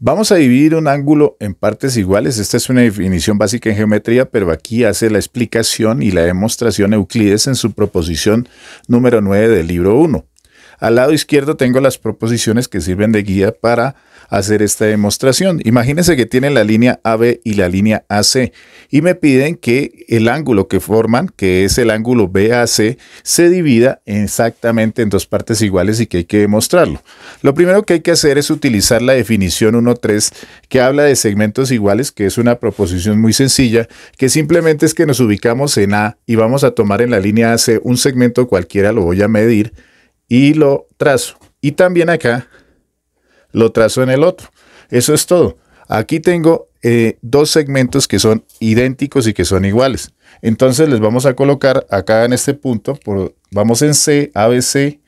Vamos a dividir un ángulo en partes iguales. Esta es una definición básica en geometría, pero aquí hace la explicación y la demostración Euclides en su proposición número 9 del libro 1. Al lado izquierdo tengo las proposiciones que sirven de guía para hacer esta demostración. Imagínense que tienen la línea AB y la línea AC y me piden que el ángulo que forman, que es el ángulo BAC, se divida exactamente en dos partes iguales y que hay que demostrarlo. Lo primero que hay que hacer es utilizar la definición 1.3 que habla de segmentos iguales, que es una proposición muy sencilla, que simplemente es que nos ubicamos en A y vamos a tomar en la línea AC un segmento cualquiera, lo voy a medir y lo trazo. Y también acá lo trazo en el otro. Eso es todo. Aquí tengo eh, dos segmentos que son idénticos y que son iguales. Entonces les vamos a colocar acá en este punto, por, vamos en C, ABC,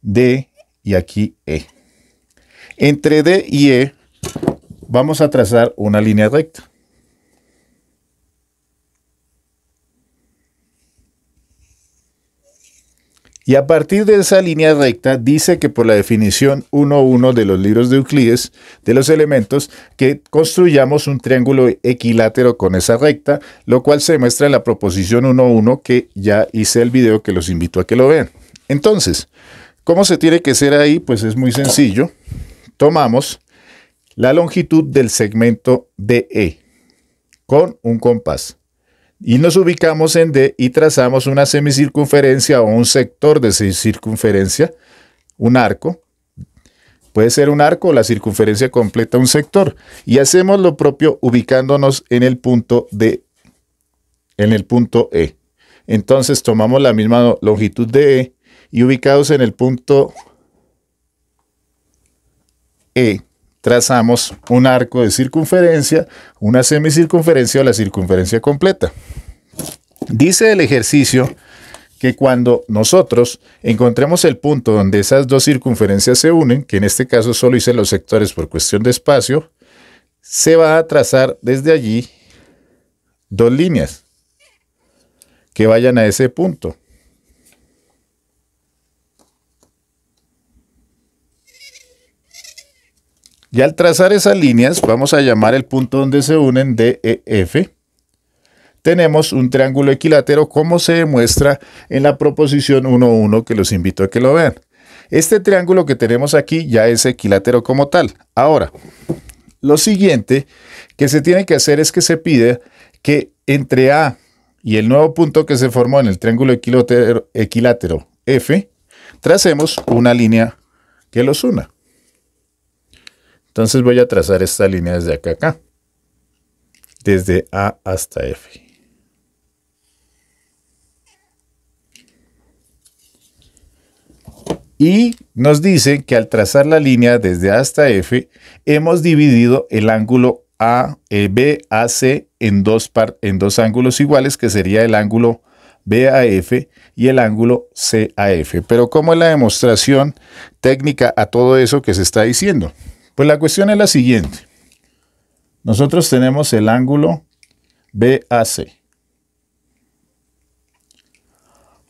D y aquí E. Entre D y E vamos a trazar una línea recta. Y a partir de esa línea recta dice que por la definición 1.1 de los libros de Euclides, de los elementos, que construyamos un triángulo equilátero con esa recta, lo cual se muestra en la proposición 1.1 que ya hice el video que los invito a que lo vean. Entonces, ¿cómo se tiene que hacer ahí? Pues es muy sencillo. Tomamos la longitud del segmento DE e con un compás y nos ubicamos en D y trazamos una semicircunferencia o un sector de circunferencia, un arco. Puede ser un arco o la circunferencia completa un sector. Y hacemos lo propio ubicándonos en el punto D, en el punto E. Entonces tomamos la misma longitud de E y ubicados en el punto E, trazamos un arco de circunferencia, una semicircunferencia o la circunferencia completa. Dice el ejercicio que cuando nosotros encontremos el punto donde esas dos circunferencias se unen, que en este caso solo hice los sectores por cuestión de espacio, se va a trazar desde allí dos líneas que vayan a ese punto. Y al trazar esas líneas, vamos a llamar el punto donde se unen D-E-F. Tenemos un triángulo equilátero como se demuestra en la proposición 1.1 que los invito a que lo vean. Este triángulo que tenemos aquí ya es equilátero como tal. Ahora, lo siguiente que se tiene que hacer es que se pide que entre A y el nuevo punto que se formó en el triángulo equilátero F, tracemos una línea que los una. Entonces voy a trazar esta línea desde acá a acá. Desde A hasta F. Y nos dice que al trazar la línea desde A hasta F, hemos dividido el ángulo A, eh, en dos, en dos ángulos iguales, que sería el ángulo BAF y el ángulo CAF. Pero ¿cómo es la demostración técnica a todo eso que se está diciendo? Pues la cuestión es la siguiente. Nosotros tenemos el ángulo BAC.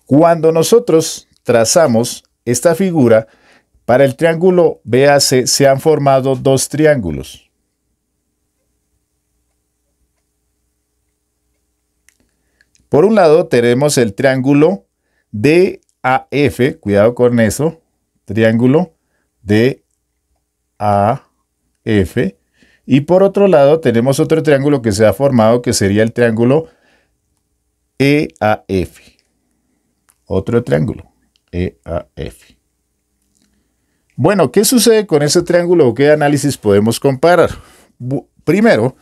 Cuando nosotros trazamos esta figura, para el triángulo BAC se han formado dos triángulos. Por un lado tenemos el triángulo DAF, cuidado con eso, triángulo DAF. A F Y por otro lado tenemos otro triángulo que se ha formado que sería el triángulo EAF. Otro triángulo EAF. Bueno, ¿qué sucede con ese triángulo o qué análisis podemos comparar? primero,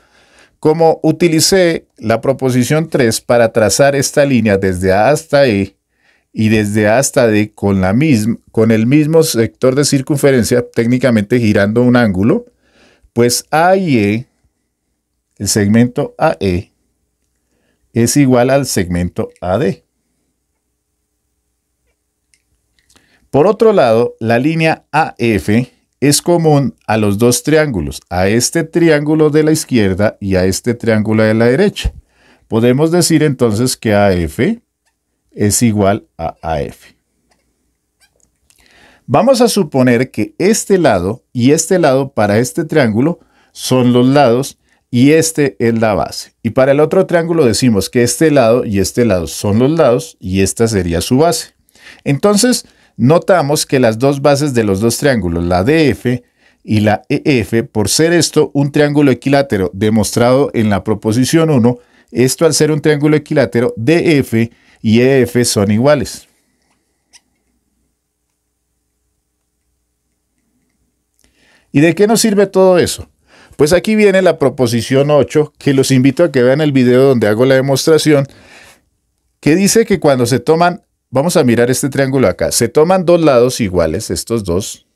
como utilicé la proposición 3 para trazar esta línea desde A hasta E, y desde hasta de con, la con el mismo sector de circunferencia, técnicamente girando un ángulo, pues E, el segmento AE, es igual al segmento AD. Por otro lado, la línea AF es común a los dos triángulos, a este triángulo de la izquierda y a este triángulo de la derecha. Podemos decir entonces que AF es igual a AF. Vamos a suponer que este lado y este lado para este triángulo son los lados y este es la base. Y para el otro triángulo decimos que este lado y este lado son los lados y esta sería su base. Entonces, notamos que las dos bases de los dos triángulos, la DF y la EF, por ser esto un triángulo equilátero demostrado en la proposición 1, esto al ser un triángulo equilátero, DF y EF son iguales. ¿Y de qué nos sirve todo eso? Pues aquí viene la proposición 8, que los invito a que vean el video donde hago la demostración, que dice que cuando se toman, vamos a mirar este triángulo acá, se toman dos lados iguales, estos dos,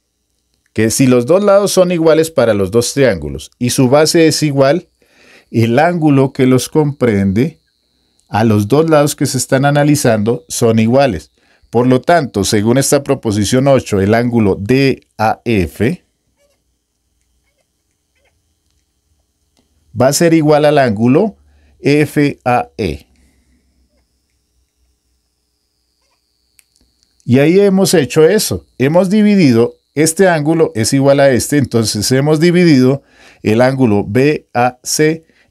que si los dos lados son iguales para los dos triángulos y su base es igual, el ángulo que los comprende a los dos lados que se están analizando son iguales. Por lo tanto, según esta proposición 8, el ángulo DAF va a ser igual al ángulo FAE. Y ahí hemos hecho eso. Hemos dividido, este ángulo es igual a este, entonces hemos dividido el ángulo BAC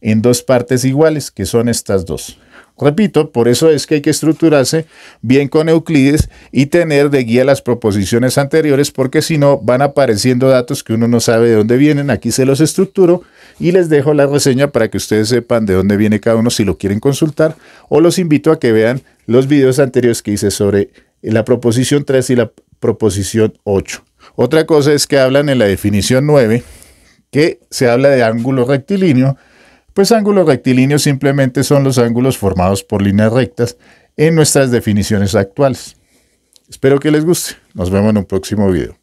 en dos partes iguales, que son estas dos. Repito, por eso es que hay que estructurarse bien con Euclides y tener de guía las proposiciones anteriores, porque si no van apareciendo datos que uno no sabe de dónde vienen. Aquí se los estructuro y les dejo la reseña para que ustedes sepan de dónde viene cada uno si lo quieren consultar o los invito a que vean los videos anteriores que hice sobre la proposición 3 y la proposición 8. Otra cosa es que hablan en la definición 9 que se habla de ángulo rectilíneo pues ángulos rectilíneos simplemente son los ángulos formados por líneas rectas en nuestras definiciones actuales. Espero que les guste. Nos vemos en un próximo video.